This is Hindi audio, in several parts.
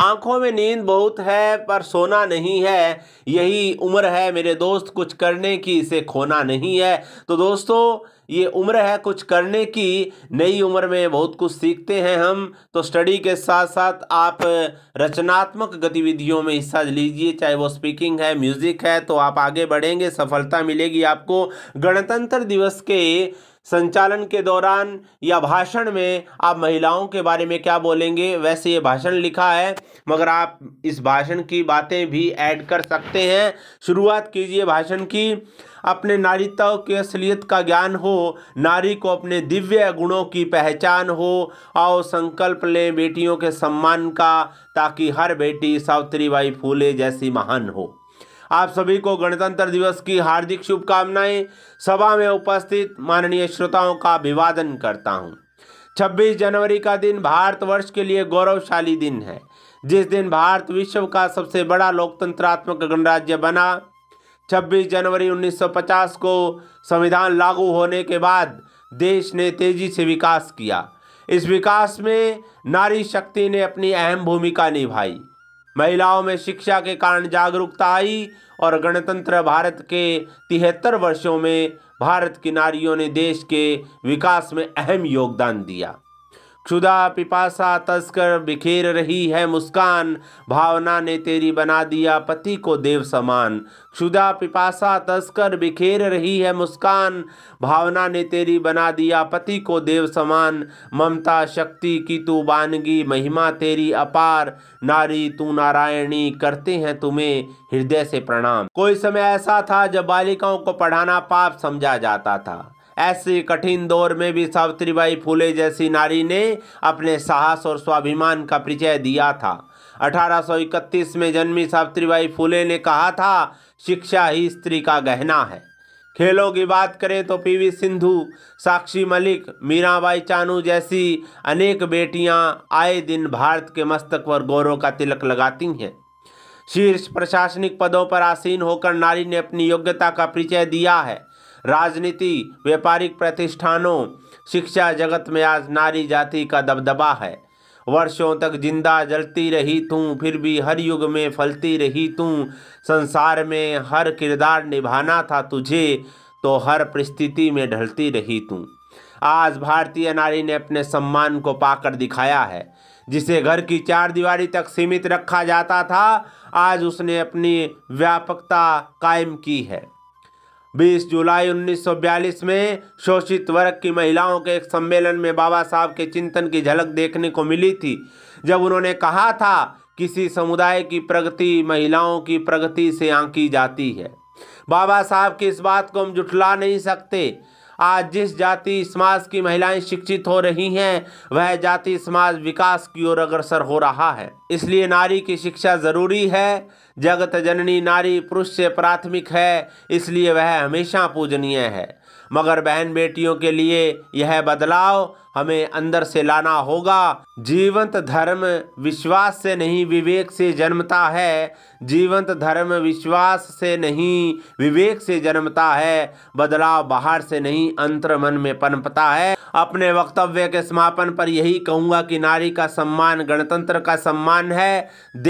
आंखों में नींद बहुत है पर सोना नहीं है यही उम्र है मेरे दोस्त कुछ करने की इसे खोना नहीं है तो दोस्तों ये उम्र है कुछ करने की नई उम्र में बहुत कुछ सीखते हैं हम तो स्टडी के साथ साथ आप रचनात्मक गतिविधियों में हिस्सा लीजिए चाहे वो स्पीकिंग है म्यूज़िक है तो आप आगे बढ़ेंगे सफलता मिलेगी आपको गणतंत्र दिवस के संचालन के दौरान या भाषण में आप महिलाओं के बारे में क्या बोलेंगे वैसे ये भाषण लिखा है मगर आप इस भाषण की बातें भी ऐड कर सकते हैं शुरुआत कीजिए भाषण की अपने नारीताओं की असलियत का ज्ञान हो नारी को अपने दिव्य गुणों की पहचान हो और संकल्प लें बेटियों के सम्मान का ताकि हर बेटी सावित्री बाई फूले जैसी महान हो आप सभी को गणतंत्र दिवस की हार्दिक शुभकामनाएं सभा में उपस्थित माननीय श्रोताओं का अभिवादन करता हूं 26 जनवरी का दिन भारतवर्ष के लिए गौरवशाली दिन है जिस दिन भारत विश्व का सबसे बड़ा लोकतंत्रात्मक गणराज्य बना 26 जनवरी 1950 को संविधान लागू होने के बाद देश ने तेजी से विकास किया इस विकास में नारी शक्ति ने अपनी अहम भूमिका निभाई महिलाओं में शिक्षा के कारण जागरूकता आई और गणतंत्र भारत के तिहत्तर वर्षों में भारत की नारियों ने देश के विकास में अहम योगदान दिया क्षुदा पिपासा तस्कर बिखेर रही है मुस्कान भावना ने तेरी बना दिया पति को देव समान क्षुदा पिपासा तस्कर बिखेर रही है मुस्कान भावना ने तेरी बना दिया पति को देव समान ममता शक्ति की तू बानगी महिमा तेरी अपार नारी तू नारायणी करते हैं तुम्हें हृदय से प्रणाम कोई समय ऐसा था जब बालिकाओं को पढ़ाना पाप समझा जाता था ऐसे कठिन दौर में भी सावित्रीबाई फूले जैसी नारी ने अपने साहस और स्वाभिमान का परिचय दिया था 1831 में जन्मी सावित्रीबाई फूले ने कहा था शिक्षा ही स्त्री का गहना है खेलों की बात करें तो पीवी सिंधु साक्षी मलिक मीराबाई चानू जैसी अनेक बेटियां आए दिन भारत के मस्तक पर गौरव का तिलक लगाती हैं शीर्ष प्रशासनिक पदों पर आसीन होकर नारी ने अपनी योग्यता का परिचय दिया है राजनीति व्यापारिक प्रतिष्ठानों शिक्षा जगत में आज नारी जाति का दबदबा है वर्षों तक जिंदा जलती रही तू फिर भी हर युग में फलती रही तू संसार में हर किरदार निभाना था तुझे तो हर परिस्थिति में ढलती रही तू आज भारतीय नारी ने अपने सम्मान को पाकर दिखाया है जिसे घर की चार दीवारी तक सीमित रखा जाता था आज उसने अपनी व्यापकता कायम की है 20 जुलाई 1942 में शोषित वर्ग की महिलाओं के एक सम्मेलन में बाबा साहब के चिंतन की झलक देखने को मिली थी जब उन्होंने कहा था किसी समुदाय की प्रगति महिलाओं की प्रगति से आंकी जाती है बाबा साहब की इस बात को हम जुटला नहीं सकते आज जिस जाति समाज की महिलाएं शिक्षित हो रही हैं वह जाति समाज विकास की ओर अग्रसर हो रहा है इसलिए नारी की शिक्षा जरूरी है जगत जननी नारी पुरुष से प्राथमिक है इसलिए वह हमेशा पूजनीय है मगर बहन बेटियों के लिए यह बदलाव हमें अंदर से लाना होगा जीवंत धर्म विश्वास से नहीं विवेक से जन्मता है जीवंत धर्म विश्वास से नहीं विवेक से जन्मता है बदलाव बाहर से नहीं अंतर मन में पनपता है अपने वक्तव्य के समापन पर यही कहूँगा कि नारी का सम्मान गणतंत्र का सम्मान है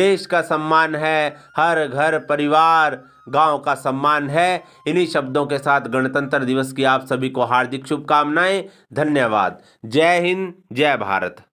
देश का सम्मान है हर घर परिवार गांव का सम्मान है इन्हीं शब्दों के साथ गणतंत्र दिवस की आप सभी को हार्दिक शुभकामनाएं धन्यवाद जय हिंद जय भारत